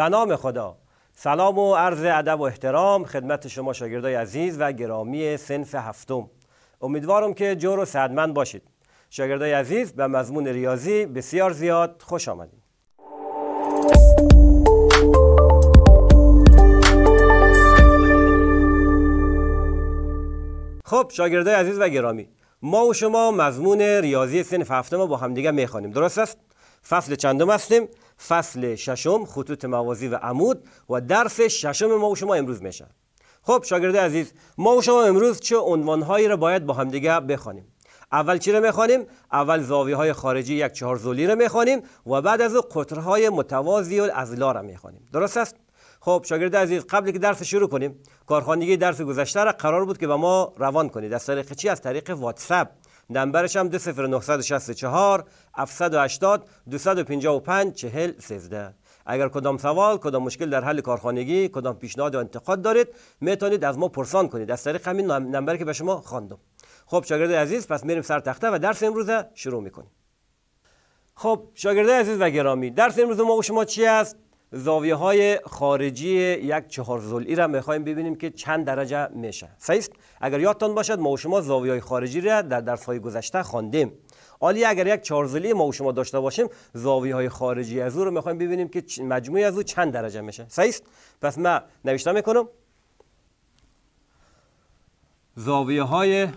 به نام خدا سلام و عرض ادب و احترام خدمت شما شاگردای عزیز و گرامی سنف هفتم امیدوارم که جور و صدمند باشید شاگردای عزیز به مضمون ریاضی بسیار زیاد خوش آمدید خب شاگردای عزیز و گرامی ما و شما مضمون ریاضی سنف هفتم رو با همدیگه میخوانیم درست است فصل چندم هستیم فصل ششم خطوط موازی و عمود و درس ششم ما و شما امروز میشه خب شاگرد عزیز ما و شما امروز چه عنوانهایی را باید با همدیگه بخوانیم اول چی رو میخوانیم اول زاویه های خارجی یک چهار زولی رو میخوانیم و بعد از او قطرهای متوازی و ازلا را میخوانیم درست است خب شاگرد عزیز قبل که درس شروع کنیم کارخانگی درس گذشته را قرار بود که به ما روان کنید از طریق چی از طریق واتساپ نمبرش هم 20964 780 255 40 13 اگر کدام سوال کدام مشکل در حل کارخانگی کدام پیشنهاد و انتقاد دارید میتونید از ما پرسان کنید از طریق همین نمبر که به شما خواندم خب شاگرد عزیز پس میریم سر تخته و درس امروز شروع میکنیم خب شاگرده عزیز و گرامی درس امروز ما و شما چی است زاویه های خارجی یک چهار زلعی را میخوایم ببینیم که چند درجه میشه سیست اگر یادتان باشد ما و شما زاویه های خارجی را در درس های گذشته خواندیم حالی اگر یک چهار زلی ما و شما داشته باشیم زاویه های خارجی از او را میخوایم ببینیم که مجموع از او چند درجه میشه سیست پس من نوشته میکنم زاویه های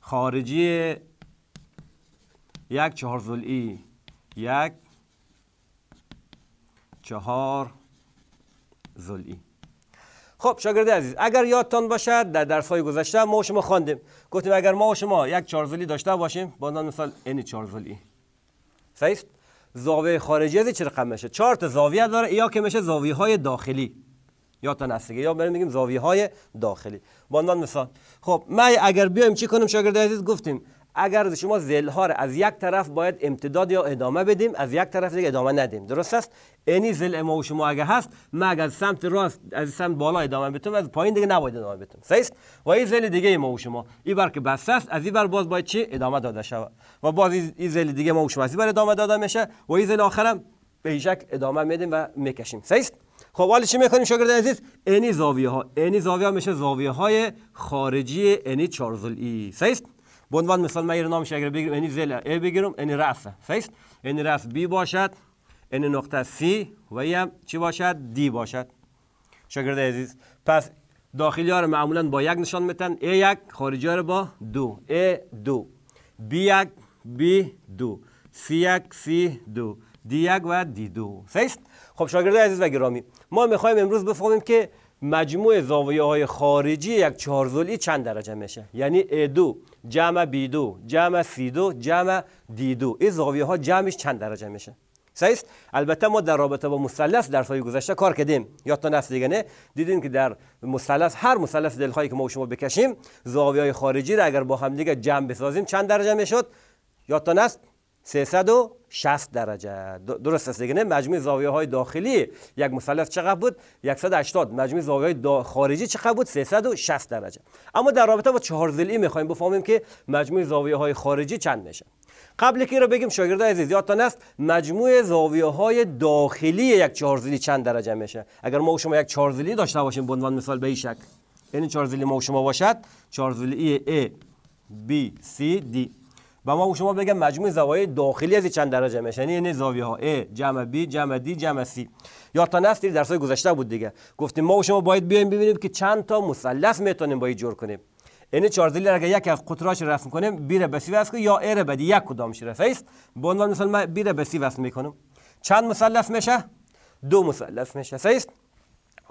خارجی یک چهار یک چهار زلی. خب شاگرد عزیز اگر یادتان باشد در درس های گذشته ما شما خواندیم گفتیم اگر ما و شما یک چارزلی داشته باشیم با عنوان مثال این چارزلی صحیح زاویه خارجی از چه رقم میشه چهار تا زاویه داره یا که میشه زاویه های داخلی یا تا یا بریم بگیم زاویه های داخلی با عنوان مثال خب ما اگر بیایم چی کنیم شاگرد عزیز گفتیم اگر شما ها را از یک طرف باید امتداد یا ادامه بدیم از یک طرف دیگه ادامه ندیم درست است اینی زل ما شما اگه هست ما اگر از سمت راست از سمت بالا ادامه بدیم از پایین دیگه نباید ادامه بتون صحیح و این زل دیگه ما شما این بر که بس است از این بر باز باید چی ادامه داده شود و باز این زل دیگه ما شما از این ادامه داده میشه و این زل آخرم به شک ادامه میدیم و میکشیم صحیح خب حالا چی میکنیم شاگرد عزیز اینی زاویه ها اینی زاویه ها میشه زاویه های خارجی اینی چارزل ای صحیح به عنوان مثال من نام شگر بگیرم، اینی زل ای بگیرم اینی رأس فیست اینی رأس بی باشد اینی نقطه سی و هم چی باشد دی باشد شگرد عزیز پس داخلی ها رو معمولا با یک نشان میتن ای یک خارجی ها رو با دو ای دو بی یک بی دو سی یک سی دو دی یک و دی دو فیست خب شاگرده عزیز و گرامی ما میخوایم امروز بفهمیم که مجموع زاویه های خارجی یک چهارزلی چند درجه میشه یعنی ا دو جمع بی دو جمع سی دو جمع دی دو این زاویه ها جمعش چند درجه میشه سیست البته ما در رابطه با مثلث در گذشته کار کردیم تا نفس دیگه نه دیدین که در مثلث هر مثلث دلخواهی که ما و شما بکشیم زاویه های خارجی را اگر با هم دیگه جمع بسازیم چند درجه میشد تا هست 360 درجه درست است دیگه نه مجموع زاویه های داخلی یک مثلث چقدر بود 180 مجموع زاویه های خارجی چقدر بود 360 درجه اما در رابطه با چهار ضلعی میخوایم بفهمیم که مجموع زاویه های خارجی چند میشه قبل که رو بگیم شاگردای عزیز یادتان است مجموع زاویه های داخلی یک ضلعی چند درجه میشه اگر ما و شما یک ضلعی داشته باشیم به عنوان مثال به این شکل یعنی این ضلعی ما و شما باشد ضلعی A B C D و ما شما بگم مجموع زوایای داخلی از چند درجه میشه یعنی زاویه ها ا جمع b جمع d جمع یا تا نفتی در گذشته بود دیگه گفتیم ما و شما باید بیایم ببینیم که چند تا مثلث میتونیم با جور کنیم یعنی دلیل اگر یک از قطراش رسم کنیم بیره به سی وصل یا ا بدی یک کدامش میشه است به عنوان مثال بیره به میکنم چند مثلث میشه دو مثلث میشه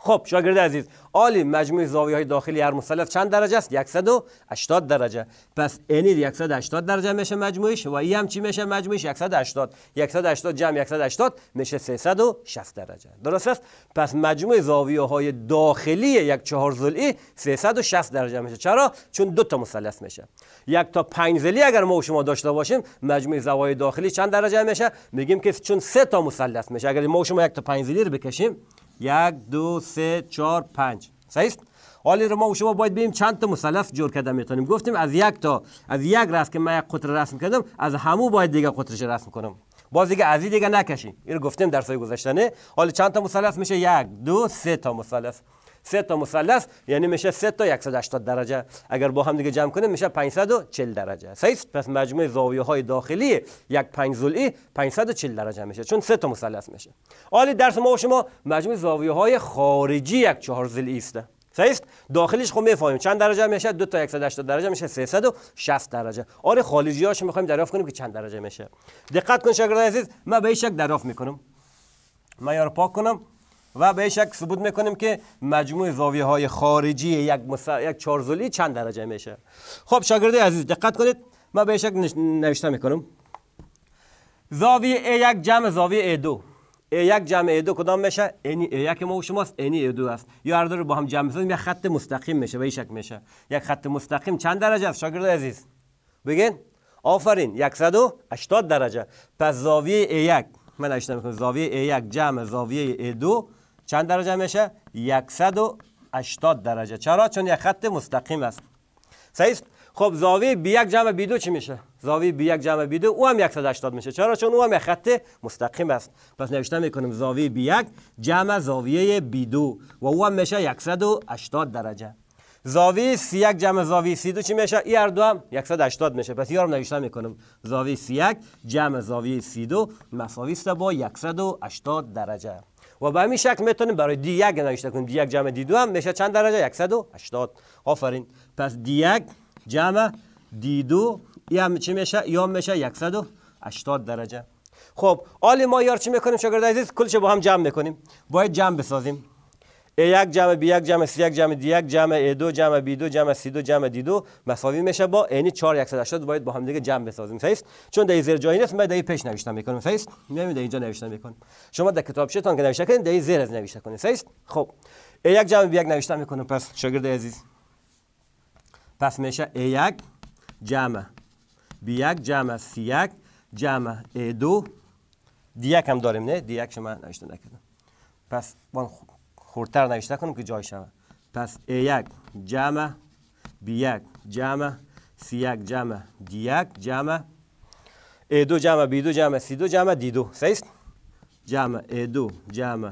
خب شاگرد عزیز عالی مجموع زاویه های داخلی هر مثلث چند درجه است 180 درجه پس اینی 180 درجه میشه مجموعش و ای هم چی میشه مجموعش 180 180 جمع 180 میشه 360 درجه درست است پس مجموع زاویه های داخلی یک چهار ضلعی 360 درجه میشه چرا چون دو تا مثلث میشه یک تا پنج ضلعی اگر ما و شما داشته باشیم مجموع زوایای داخلی چند درجه میشه میگیم که چون سه تا مثلث میشه اگر ما و شما یک تا پنج ضلعی رو بکشیم یک دو سه چهار پنج صحیح حالا رو ما شما باید بیم چند تا مثلث جور کرده میتونیم گفتیم از یک تا از یک رسم که من یک قطر رسم کردم از همو باید دیگه قطرش رسم کنم باز دیگه از دیگه نکشی این گفتیم در سایه گذشتنه حالا چند تا مثلث میشه یک دو سه تا مثلث سه تا مثلث یعنی میشه سه تا 180 درجه اگر با هم دیگه جمع کنیم میشه 540 درجه صحیح پس مجموع زاویه های داخلی یک ضلعی 540 درجه میشه چون سه تا مثلث میشه عالی درس ما و شما مجموع زاویه های خارجی یک ضلعی است صحیح داخلیش خب میفهمیم چند درجه میشه دو تا 180 درجه میشه 360 درجه آره خارجی هاش میخوایم دریافت کنیم که چند درجه میشه دقت کن شاگرد عزیز من به این دریافت میکنم من یارو پاک کنم و به شک ثبوت میکنیم که مجموع زاویه های خارجی یک, مسا... یک چند درجه میشه خب شاگرده عزیز دقت کنید من به شک نش... نوشته میکنم زاویه A1 جمع زاویه A2 A1 جمع A2 کدام میشه؟ A1 ما و شماست A2 است یا هر رو با هم جمع میزنیم یک خط مستقیم میشه به شک میشه یک خط مستقیم چند درجه است شاگرد عزیز بگین آفرین 180 درجه پس زاویه A1 من نوشتم میکنم زاویه A1 جمع زاویه A2 چند درجه میشه 180 درجه چرا چون یک خط مستقیم است صحیح خب زاویه بی یک جمع بی دو چی میشه زاویه بی یک جمع بی دو او هم 180 میشه چرا چون او هم یک خط مستقیم است پس نوشته میکنیم زاویه بی یک جمع زاویه بی دو و او هم میشه 180 درجه زاویه سی یک جمع زاویه سی دو چی میشه؟ ای هر دو هم 180 میشه پس یارم نوشته میکنم زاویه سی یک جمع زاویه سی دو مساوی است با 180 درجه و به همین شکل میتونیم برای دی یک نوشته کنیم دی یک جمع دی دو هم میشه چند درجه 180 آفرین پس دی یک جمع دی دو یا چی میشه یا میشه 180 درجه خب آل ما یار چی میکنیم شاگرد عزیز کلش با هم جمع میکنیم باید جمع بسازیم a یک جمع بی یک جمع سی یک جمع دی یک جمع ای دو جمع بی دو جمع سی دو جمع دی دو مساوی میشه با 4 یعنی اشتاد باید با هم دیگه جمع بسازیم صحیح چون در زیر جایی نیست من در پیش نوشتم میکنم صحیح میایم در اینجا نوشتم میکنم شما در کتاب که نوشته کنید در زیر از نوشته کنید صحیح خب ای یک جمع بی یک پس شاگرد عزیز پس میشه جمع جمع سی جمع دو دی هم داریم نه دی شما نکردم پس وان خوردتر نوشته کنم که جای شوه پس A1 جمع B1 جمع C1 جمع D1 جمع A2 جمع B2 جمع C2 جمع D2 صحیح جمع A2 جمع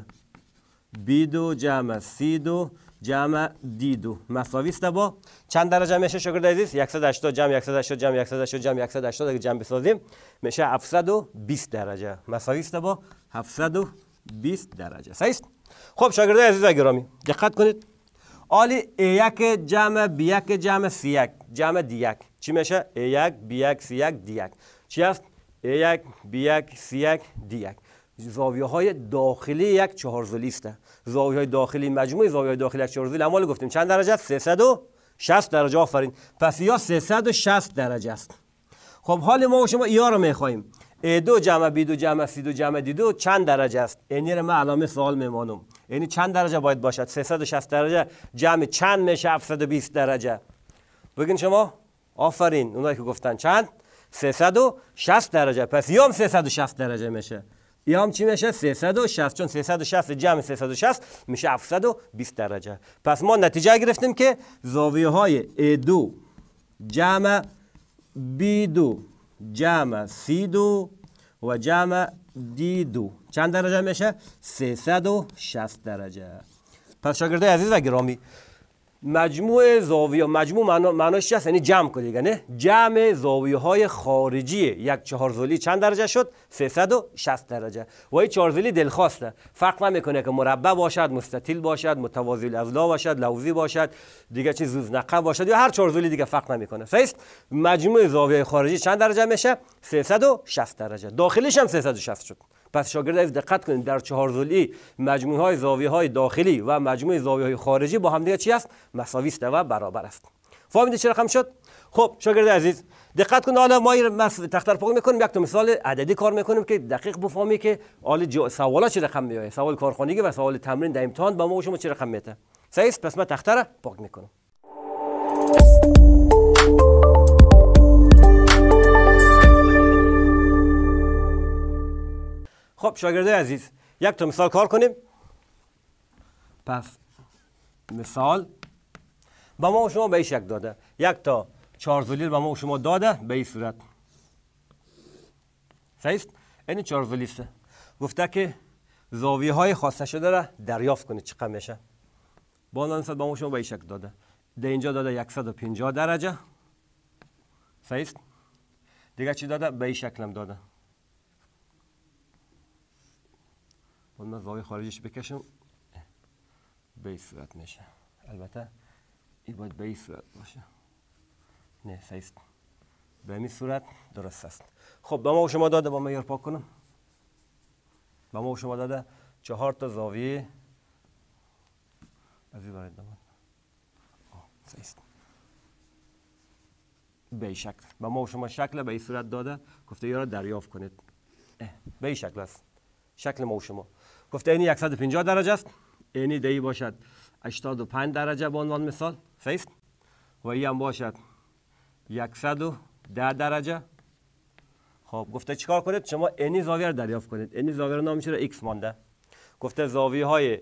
B2 جمع C2 جمع D2 مساوی است با چند درجه میشه شاگرد عزیز 180 جمع 180 جمع 180 جمع 180 اگه جمع بسازیم میشه 720 درجه مساوی است با 720 درجه صحیح است خب شاگردای عزیز و گرامی دقت کنید آلی ای یک جمع بی یک جمع سی یک جمع دی یک چی میشه ای یک بی یک سی یک دی یک چی است ای یک بی یک سی یک دی یک زاویه های داخلی یک چهار زلیسته زاویه های داخلی مجموعه زاویه های داخلی یک چهار ضلعی لامال گفتیم چند درجه است 360 درجه آفرین پس یا 360 درجه است خب حال ما و شما ای ها رو میخواهیم دو جمع بی دو جمع سی دو جمع دی دو چند درجه است یعنی من علامه سوال میمانم یعنی چند درجه باید باشد 360 درجه جمع چند میشه 720 درجه بگین شما آفرین اونایی که گفتن چند 360 درجه پس یا هم 360 درجه میشه یا هم چی میشه 360 چون 360 جمع 360 میشه 720 درجه پس ما نتیجه گرفتیم که زاویه های A2 جمع B2 جمع سیدو و جمع دیدو چند درجه میشه؟ 360 درجه پس شاگرده عزیز و گرامی مجموع زاویه مجموع معناش یعنی جمع کنید یعنی جمع زاویه های خارجی یک چهارزلی چند درجه شد 360 درجه و این چهارزلی دلخواسته فرق نمیکنه که مربع باشد مستطیل باشد متوازی الاضلاع باشد لوزی باشد دیگه چیز زوزنقه باشد یا هر چهارزلی دیگه فرق نمیکنه است مجموع زاویه خارجی چند درجه میشه 360 درجه داخلش هم 360 شد پس عزیز دقت کنید در چهار ضلعی مجموعه های زاویه های داخلی و مجموعه زاویه های خارجی با هم دیگه چی است مساوی است و برابر است فهمیدید چه رقم شد خب شاگرد عزیز دقت کنید حالا ما تختر پاک میکنیم یک مثال عددی کار میکنیم که دقیق بفهمی که حالا سوالا چه رقم آید. سوال کارخانگی و سوال تمرین در امتحان با ما شما چه رقم میته صحیح پس ما تختر پاک میکنم خب شاگرده عزیز یک تا مثال کار کنیم پس مثال با ما شما به این داده یک تا چهار زلیل به ما شما داده به این صورت صحیح این چهار گفته که زاویه های خواسته شده را دریافت کنید چقدر میشه با با ما شما به این شکل داده در اینجا داده 150 درجه صحیح دیگه چی داده به این شکل داده و من واقعی خارجیش بکشم به صورت میشه البته این باید به صورت باشه نه سیست به این صورت درست است خب به ما و شما داده با میار پاک کنم به ما و شما داده چهار تا زاویه از این برای دامن سیست به شکل به ما و شما شکل به این صورت داده گفته یارا دریافت کنید به این شکل است شکل ما شما گفته اینی 150 درجه است اینی دی باشد 85 درجه به عنوان مثال صحیح و این هم باشد 110 درجه خب گفته چیکار کنید شما اینی زاویه رو دریافت کنید اینی زاویه رو نامش رو x مانده گفته زاویه های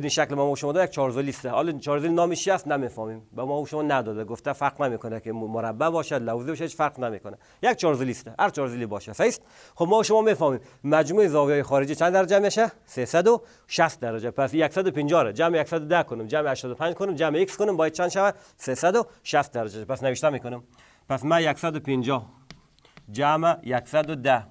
این شکل ما شما داره یک چارزل لیسته حالا چارزل نامش چی است نمیفهمیم و ما شما نداده گفته فرق نمیکنه که مربع باشد لوزه باشد فرق نمیکنه یک چارزل لیسته هر لی باشه است خب ما شما میفهمیم مجموع زاویه خارجی چند درجه میشه 360 درجه پس 150 را جمع 110 کنم جمع 85 کنم جمع x کنم باید چند شود 360 درجه پس نوشته میکنم پس من 150 جمع 110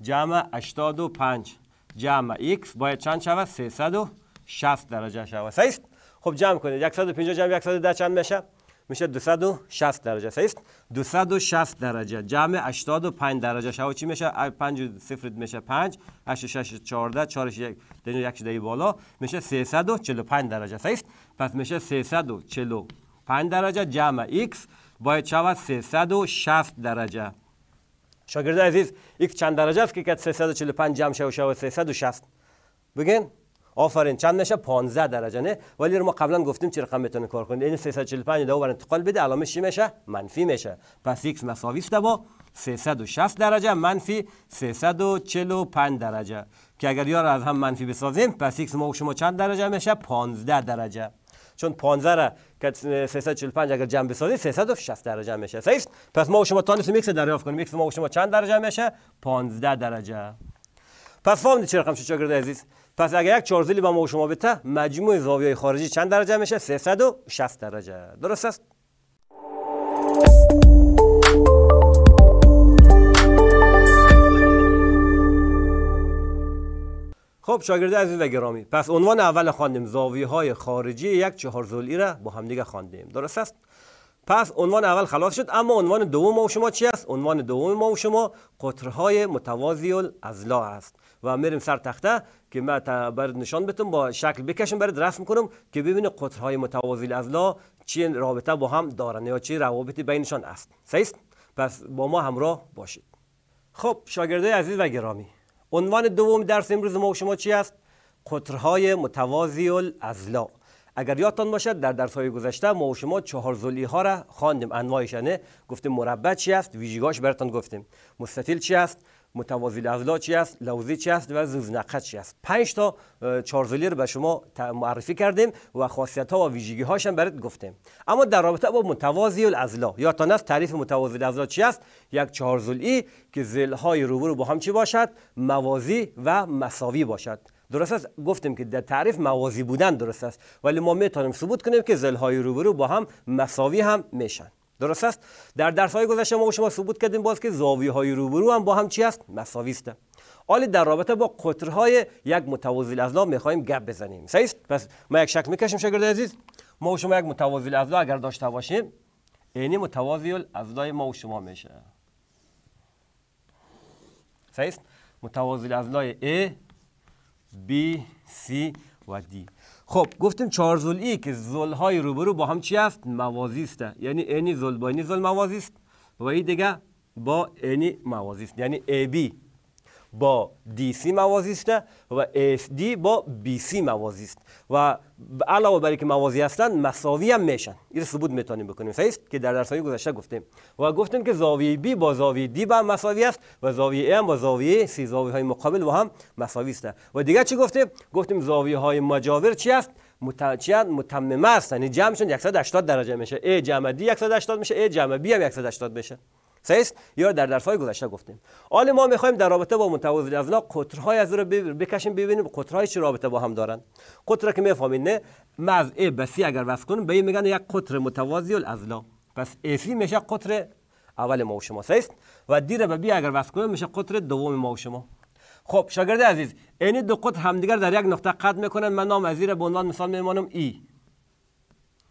جمع 85 جمع x باید چند شود 360 60 درجه شوه صحیح است خب جمع کنید 150 جمع 110 چند میشه میشه 260 درجه صحیح است 260 درجه جمع 85 درجه شوه چی میشه 5 0 میشه 5 8 6 14 4 1 دنیا یک شده بالا میشه 345 درجه صحیح است پس میشه 345 درجه جمع x باید شود 360 درجه شاگرد عزیز x چند درجه است که 345 جمع شوه شوه 360 بگین آفرین چند نشه 15 درجه نه ولی ما قبلا گفتیم چه رقم میتونه کار کنه این 345 دو بر انتقال بده علامه چی میشه منفی میشه پس x مساوی است با 360 درجه منفی 345 درجه که اگر یار از هم منفی بسازیم پس x ما شما چند درجه میشه 15 درجه چون 15 را که 345 اگر جمع بسازی 360 درجه میشه صحیح پس ما و شما تانیس میکس دریافت کنیم x ما و شما چند درجه میشه 15 درجه پس فهمید چه رقم شد شاگرد عزیز پس اگر یک چارزلی با ما و شما بته مجموع زاویه خارجی چند درجه میشه 360 درجه درست است خب شاگرده عزیز و گرامی پس عنوان اول خواندیم زاویه های خارجی یک زلی را با همدیگه خواندیم درست است پس عنوان اول خلاص شد اما عنوان دوم ما و شما چی است عنوان دوم ما و شما قطرهای متوازی الاضلاع است و میریم سر تخته که من نشان بتون با شکل بکشم برات رسم کنم که ببینه قطرهای متوازی الاضلاع چی رابطه با هم دارن یا چی روابطی بینشان است سیست پس با ما همراه باشید خب شاگردای عزیز و گرامی عنوان دوم درس امروز ما و شما چی است قطرهای متوازی الاضلاع اگر یادتان باشد در درس گذشته ما و شما چهار ها را خواندیم انواعشانه یعنی گفتیم مربع چی است ویژگاش براتان گفتیم مستطیل چی است متوازی الاضلاع چی است لوزی چی است و زوزنقه چی است پنج تا چارزلی را به شما معرفی کردیم و خاصیت ها و ویژگی هاش هم برات گفتیم اما در رابطه با متوازی الاضلاع یادتان است تعریف متوازی الاضلاع چی است یک چارزلی که زل های روبرو با هم چی باشد موازی و مساوی باشد درست است گفتیم که در تعریف موازی بودن درست است ولی ما میتونیم ثبوت کنیم که زلهای روبرو با هم مساوی هم میشن درست است در درس های گذشته ما شما ثبوت کردیم باز که زاویه های روبرو هم با هم چی است مساوی است حالا در رابطه با قطرهای یک متوازی الاضلاع میخوایم گپ بزنیم صحیح پس ما یک شک میکشیم شاگرد عزیز ما و شما یک متوازی الاضلاع اگر داشته باشیم یعنی متوازی الاضلاع ما و شما میشه صحیح متوازی الاضلاع A B C و D خب گفتیم چهار زل که زل های روبرو با هم چی است موازی است یعنی اینی زل با اینی زل موازی است و این دیگه با اینی موازی است یعنی AB با دی سی موازی است و دی با بی سی موازی است و علاوه بر که موازی هستند مساوی هم میشن این ثبوت میتونیم بکنیم صحیح است که در درس های گذشته گفتیم و گفتیم که زاویه بی با زاویه دی با مساوی است و زاویه A هم با زاویه سی زاویه های مقابل با هم مساوی است و دیگه چی گفتیم گفتیم زاویه های مجاور چی است متعدد متممه هستن یعنی جمعشون 180 درجه میشه A جمع د 180 میشه ای جمع B هم 180 میشه سیست یا در درس های گذشته گفتیم حال ما میخوایم در رابطه با متوازی الاضلاع قطرهای از رو بکشیم ببینیم قطرهای چه رابطه با هم دارن قطر که میفهمین نه مز ای به اگر وصل کنیم به این میگن یک قطر متوازی الاضلاع پس ای میشه قطر اول ما و شما سیست و دیره به بی اگر وصل کنیم میشه قطر دوم ما و شما خب شاگرد عزیز این دو قطر همدیگر در یک نقطه قد میکنن من نام از به عنوان مثال میمانم ای e.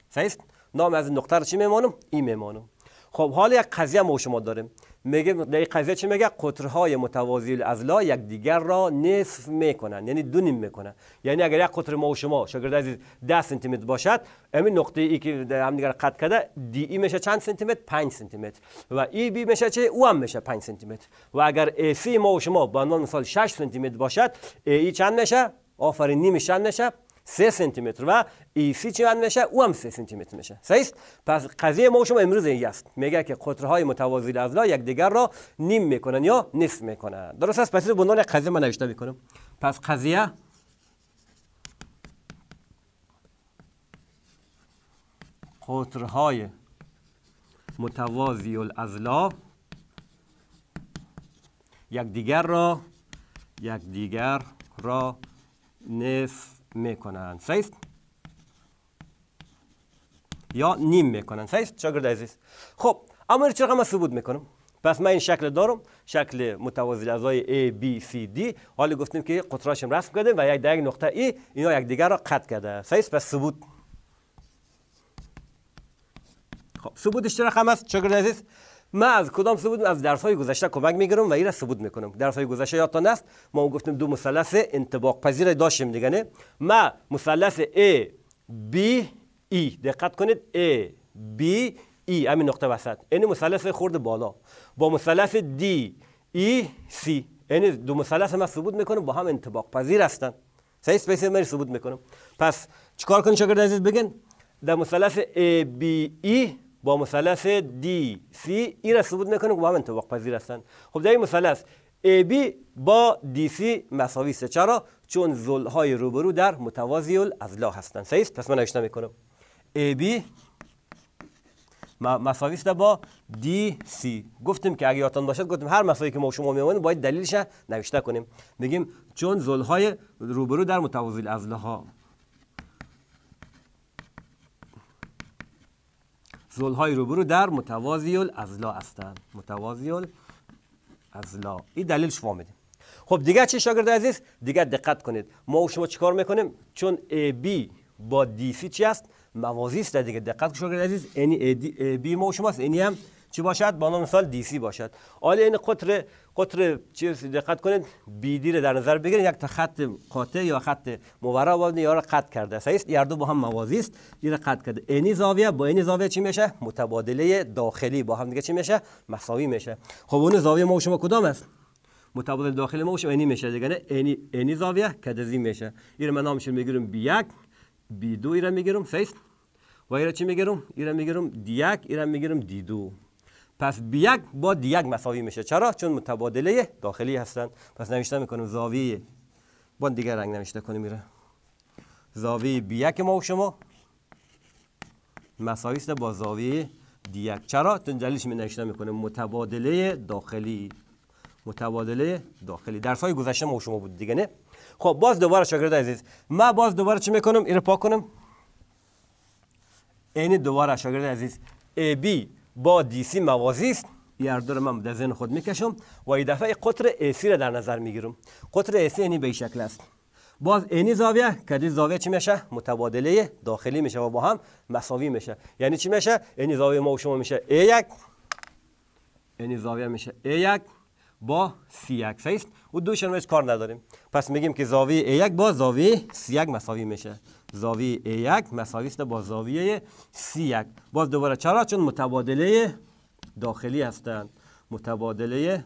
سیست نام از نقطه رو چی میمانم ای e میمانم خب حالا یک قضیه ما شما داریم میگه در قضیه چی میگه قطرهای متوازی الاضلاع یک دیگر را نصف میکنن یعنی دو نیم میکنن یعنی اگر یک قطر ما و شما شاگرد عزیز 10 سانتی متر باشد همین نقطه ای که هم دیگر قطع کرده دی ای میشه چند سانتی متر 5 سانتی متر و ای بی میشه چه او هم میشه 5 سانتی متر و اگر ای سی ما و شما به عنوان مثال 6 سانتی متر باشد ای, ای چند میشه آفرین نیم چند میشه سه سانتی متر و ایسی چند میشه او هم سه سانتی متر میشه صحیح است پس قضیه ما شما امروز این است میگه که قطرهای متوازی الاضلاع یکدیگر را نیم میکنن یا نصف میکنن درست است پس به عنوان قضیه من نوشته میکنم پس قضیه قطرهای متوازی الاضلاع یکدیگر را یکدیگر را نصف میکنن سیست یا نیم میکنن سیست شاگرد عزیز خب اما چرا ما ثبوت میکنم پس من این شکل دارم شکل متوازی اعضای A, B, C, D حالا گفتیم که قطراشم رسم کردیم و یک در یک نقطه ای اینا دیگر را قطع کرده سیست پس ثبوت خب ثبوتش چرا هم است شاگرد عزیز ما از کدام ثبوت از درس های گذشته کمک میگیرم و این را ثبوت میکنم درس های گذشته یادتان است ما گفتیم دو مثلث انطباق پذیر داشتیم دیگه نه ما مثلث A B E دقت کنید A B E همین نقطه وسط این یعنی مثلث خورد بالا با مثلث D E C این یعنی دو مثلث ما ثبوت میکنم با هم انطباق پذیر هستند صحیح اسپیس ثبوت میکنم پس چیکار کنید شاگرد عزیز بگن در مثلث A B E با مثلث دی سی این را ثبوت نکنیم که با هم انطباق پذیر هستند خب در این مثلث بی با سی مساوی است چرا چون زل های روبرو در متوازی الاضلاع هستند صحیح پس من نوشته میکنم بی مساوی است با دی سی گفتیم که اگه یادتان باشد گفتیم هر مساوی که ما شما میمونیم باید دلیلش نوشته کنیم میگیم چون زل های روبرو در متوازی الاضلاع ها زلهای روبرو در متوازی الازلا هستند متوازی الازلا این شما میده خب دیگه چه شاگرد عزیز دیگه دقت کنید ما و شما چیکار میکنیم چون بی با سی چی است موازی است دیگه دقت شاگرد عزیز یعنی بی ما و شماست یعنی هم e چی باشد با مثال دی سی باشد آل این قطر قطر چی دقت کنید بی دی رو در نظر بگیرید یک تا خط قاطع یا خط مورا و یا رو قطع کرده است یردو با هم موازی است این رو قطع کرده اینی زاویه با اینی زاویه چی میشه متبادله داخلی با هم دیگه چی میشه مساوی میشه خب اون زاویه ما شما کدام است متبادل داخلی ما شما اینی میشه دیگه نه اینی اینی زاویه کدزی میشه این من نامش میگیرم بی یک بی دو میگیرم سیست و ایرا چی میگیرم ایرا میگیرم دی یک میگیرم دی دو پس یک با یک مساوی میشه چرا چون متبادله داخلی هستن پس نوشته میکنم زاویه با دیگر رنگ نوشته کنیم میره زاویه بی یک ما و شما مساوی است با زاویه دی یک چرا چون جلیش می نوشته میکنه متبادله داخلی متبادله داخلی درس های گذشته ما و شما بود دیگه نه خب باز دوباره شاگرد عزیز من باز دوباره چی میکنم اینو پاک کنم این یعنی دوباره شاگرد عزیز AB با دیسی موازی است یاردور من در ذهن خود میکشم و این دفعه قطر ایسی را در نظر میگیرم قطر ایسی اینی به شکل است باز اینی زاویه کدی زاویه چی میشه متبادله داخلی میشه و با هم مساوی میشه یعنی چی میشه اینی زاویه ما و شما میشه ای یک اینی زاویه میشه ای یک با سی یک صحیح است و هیچ کار نداریم پس میگیم که زاویه ای یک با زاویه سی یک مساوی میشه زاویه A1 مساوی است با زاویه C1 باز دوباره چرا چون متبادله داخلی هستند متبادله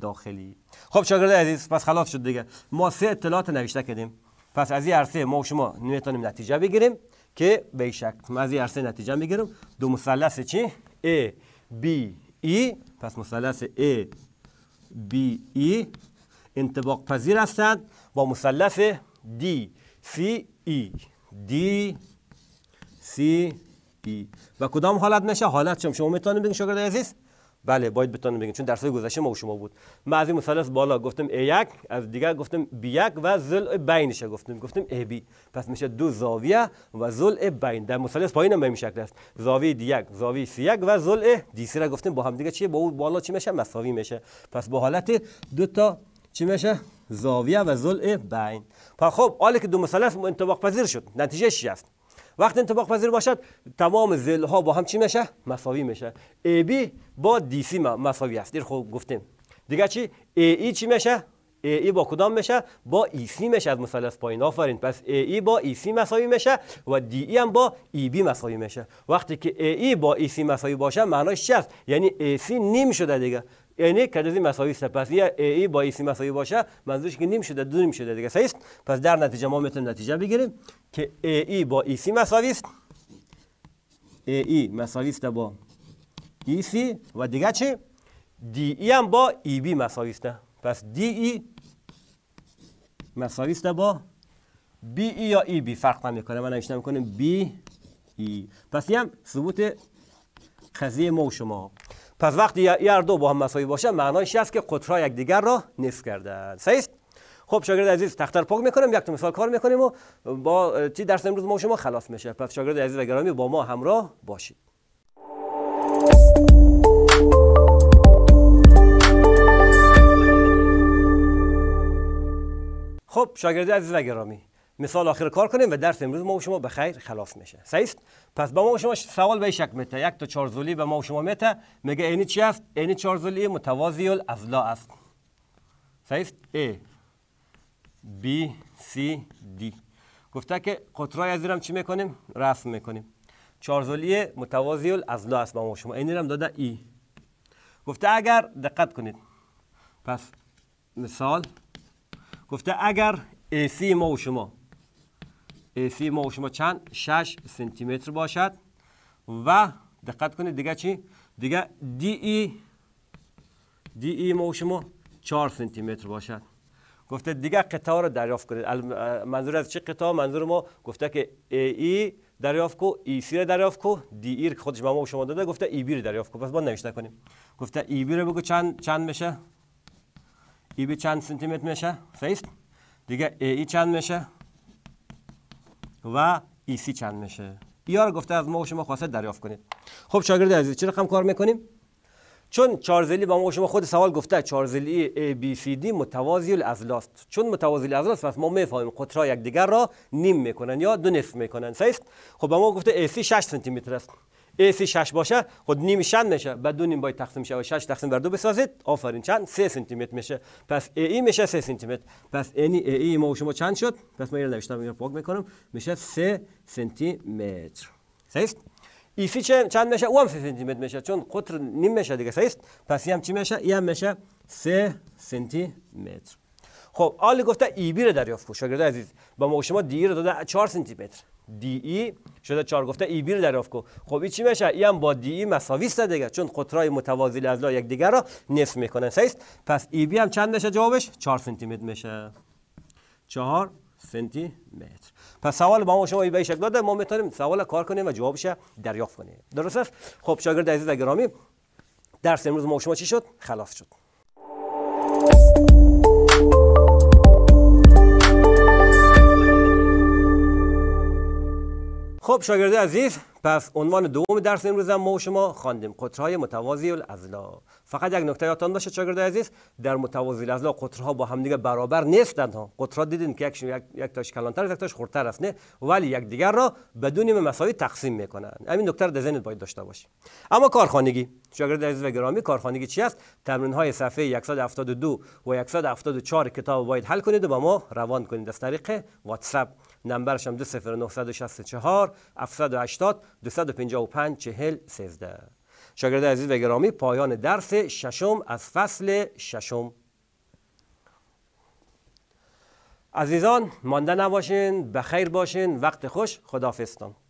داخلی خب شاگرد عزیز پس خلاص شد دیگه ما سه اطلاعات نوشته کردیم پس از این عرصه ما و شما نمیتونیم نتیجه بگیریم که به شکل ما از این عرصه نتیجه میگیریم دو مثلث چی A B E پس مثلث A B E انطباق پذیر هستند با مثلث D C ای دی سی ای و کدام حالت میشه حالت چم شما میتونید بگین شاگرد عزیز بله باید بتونید بگین چون درسی گذشته ما و شما بود ما از این مثلث بالا گفتم A1 از دیگر گفتم B1 و ضلع بینش گفتیم گفتم بی پس میشه دو زاویه و ضلع بین در مثلث پایین هم به این شکل است زاویه D1 زاویه C1 و ضلع دی 3 را گفتیم با هم دیگه چیه با اون بالا چی میشه مساوی میشه پس با حالت دو تا چی میشه زاویه و ضلع بین پس خب حالی که دو مثلث انطباق پذیر شد نتیجه چی است وقتی انطباق پذیر باشد تمام زل ها با هم چی میشه مساوی میشه ای بی با دی سی مساوی است دیر خوب گفتیم دیگه چی ای ای e چی میشه ای ای e با کدام میشه با ای e سی میشه از مثلث پایین آفرین پس A ای با ای سی مساوی میشه و دی ای هم با ای بی مساوی میشه وقتی که ای ای با ای سی مساوی باشه معناش چی است یعنی ای سی نیم شده دیگه یعنی که از مساوی است پس یا ای با ایسی مساوی باشه منظورش که نیم شده دو نیم شده دیگه صحیح پس در نتیجه ما میتونیم نتیجه بگیریم که ای با ایسی مساوی است ای مساوی است با ایسی و دیگه چی دی ای هم با ای بی مساوی است پس دی ای مساوی است با بی ای یا ای بی فرق نمیکنه من نمیشتم میکنم بی ای پس هم ثبوت قضیه ما و شما پس وقتی یار دو با هم مساوی باشه معنایش است که قطرها دیگر را نصف کردن صحیح خب شاگرد عزیز تختر پاک میکنم یک تا مثال کار میکنیم و با چی درس امروز ما شما خلاص میشه پس شاگرد عزیز و گرامی با ما همراه باشید خب شاگرد عزیز و گرامی مثال آخر کار کنیم و درس امروز ما و شما به خیر خلاص میشه صحیح پس با ما و شما سوال به شک میته یک تا چارزولی به ما و شما میته میگه اینی چی است اینی چارزولی متوازی الاضلاع است صحیح A B C D گفته که قطرای از زیرم چی میکنیم رسم میکنیم چارزولی متوازی الاضلاع است با ما و شما اینی هم داده ای. E. گفته اگر دقت کنید پس مثال گفته اگر AC ما و شما سی ما شما چند 6 سانتی متر باشد و دقت کنید دیگه چی دیگه دی ای دی ای ما شما 4 سانتی متر باشد گفته دیگه قطعا رو دریافت کنید منظور از چه قطعا منظور ما گفته که ای, ای دریافت کو ای سی رو دریافت کو دی ای که خودش ما شما داده گفته ای بی رو دریافت کو پس ما نوشته کنیم گفته ای بی رو بگو چند چند میشه ای بی چند سانتی متر میشه صحیح دیگه ای ای چند میشه و سی چند میشه رو گفته از ما و شما خواسته دریافت کنید خب شاگرد عزیز چه رقم کار میکنیم چون چارزلی با ما شما خود سوال گفته چارزلی بی سی سی متوازیل متوازی الازلاست چون متوازی الازلاست پس ما میفهمیم قطرها یکدیگر را نیم میکنن یا دو نصف میکنن صحیح خب با ما گفته AC 6 سانتی متر است AC 6 باشه خود خب نیم چند میشه بعد دو نیم باید تقسیم شود 6 تقسیم بر دو بسازید آفرین چند 3 سانتی متر میشه پس AE میشه 3 سانتی متر پس یعنی AE ما شما چند شد پس ما اینو نوشتم اینو پاک میکنم میشه 3 سانتی متر صحیح ایفی e چه چند میشه او هم سانتی متر میشه چون قطر نیم میشه دیگه صحیح پس هم چی میشه این میشه 3 سانتی متر خب آل گفته ای e بی رو دریافت کن شاگرد عزیز با ما شما دی e رو داده 4 سانتی متر دی ای e شده چهار گفته ای رو دریافت کو خب این چی میشه ای هم با دی ای e مساوی است دیگه چون قطرای متوازی لا یکدیگر را نصف میکنن است پس ای بی هم چند میشه جوابش 4 سانتی متر میشه 4 سانتی متر پس سوال ما شما به شکل داده ما میتونیم سوال کار کنیم و جوابش دریافت کنیم درست است خب شاگرد عزیز گرامی درس امروز ما شما چی شد خلاص شد خب شاگرد عزیز پس عنوان دوم درس امروز هم ما و شما خواندیم قطرهای متوازی الازلا فقط یک نکته یادتان باشه شاگرد عزیز در متوازی الاضلاع قطرها با هم برابر نیستند ها قطرها دیدین که یک یک تاش کلانتر یک تاش خردتر است نه ولی یک دیگر را بدون مساوی تقسیم میکنن. همین نکته ذهنت باید داشته باشی اما کارخانگی شاگرد عزیز و گرامی کارخانگی چی است تمرین های صفحه 172 و 174 کتاب باید حل کنید و با ما روان کنید از طریق واتساپ نمبرش هم 20964 780 255 40 13 شاگرد عزیز و گرامی پایان درس ششم از فصل ششم عزیزان مانده نباشین بخیر باشین وقت خوش خدافستان